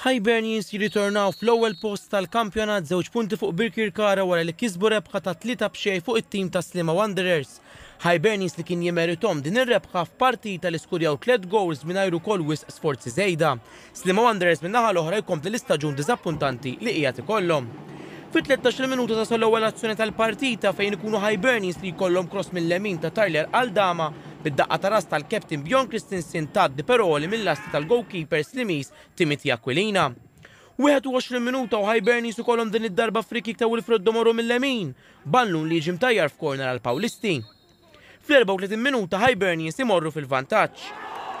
Hibernians jirritornaw fl-ewwel post tal-kampjonat żewġ punti fuq Birkirkara wara li kisbu rebħa ta' tlieta b'xej fuq it-tim ta' Slima Wanderers. Hibernians li kien jemeritom din ir-rebħa f'partita li skurjaw tliet goals mingħajru kol wisq sforzi żejda. Slima Wanderers min naħa l-oħra jkompli l-istaġun diżappuntanti li qiegħed ikollhom. Fit 13 minuta ta' sol ewwel azzjoni tal-partita fejn ikunu Hibernians li jkollhom cross mill-lemin ta' Tyler għal dama bid-daqqa ta' ras tal-Captain Bjon Kristinsin taddi peroli mill-lasti tal-goalkeeper Slimis Timothy Aquilina. 21 minuta u Bernis u kolom din id-darba frikik ta' Wilfred Domoro mill-lemin, ballun li ġim tajjar f'korner għal Pawlisti. Fl-34 minuta Bernis imorru fil-vantaċ.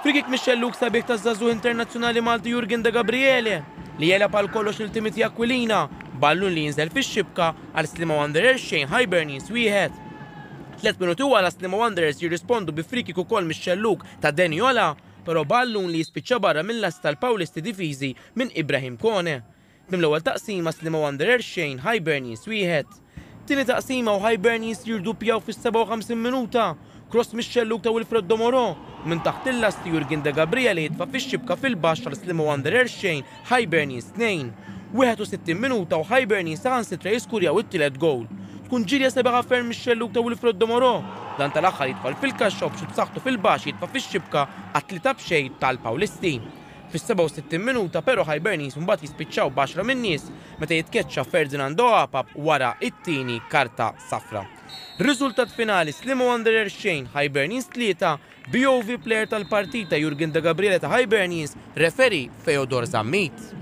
Frikik Michel Lux sabiħ ta' zazu internazzjonali Malti Jurgen de Gabriele li jela pal kollox il-Timothy Aquilina, ballun li jinżel fix-xibka għal Slima Wanderer xejn ħajberni wieħed. Tlet minuti għala Snima Wanderers jirrispondu bi friki kukol mis-xelluk ta' Jola, pero ballun li jispiċċa barra mill-las tal-Pawlisti difiżi minn Ibrahim Kone. Mim-l-ewwel taqsima Snima Wanderers xejn Hibernians wieħed. Tini taqsima u jirdu pjaw fis-57 minuta Cross mix ta' Wilfred Domoro. Min taħt il lasti Jurgen de Gabrieli jitfa fix-xibka fil-baxx tal Slimu Wanderers xejn Hibernians 2. 61 minuta u Hibernians saħan sitra u it-tielet gowl tkun ġiri jasneba ferm mix-xelluk ta' frod Domoro. Dan tal-axħar jitfall fil-kaxxob xi b'saħħtu fil-baxx jitfa' fix-xibka għat-tlita b'xejn tal pawlistin Fis-67 minuta però Hibernis mbagħad jispiċċaw baxra min-nies meta jitkeċċa Ferdinand Oapap wara it-tieni karta safra. Riżultat finali Slimu Wanderer xejn Hibernis tlieta BOV player tal-partita Jurgen de Gabriele ta' Hibernis referi Feodor Zammit.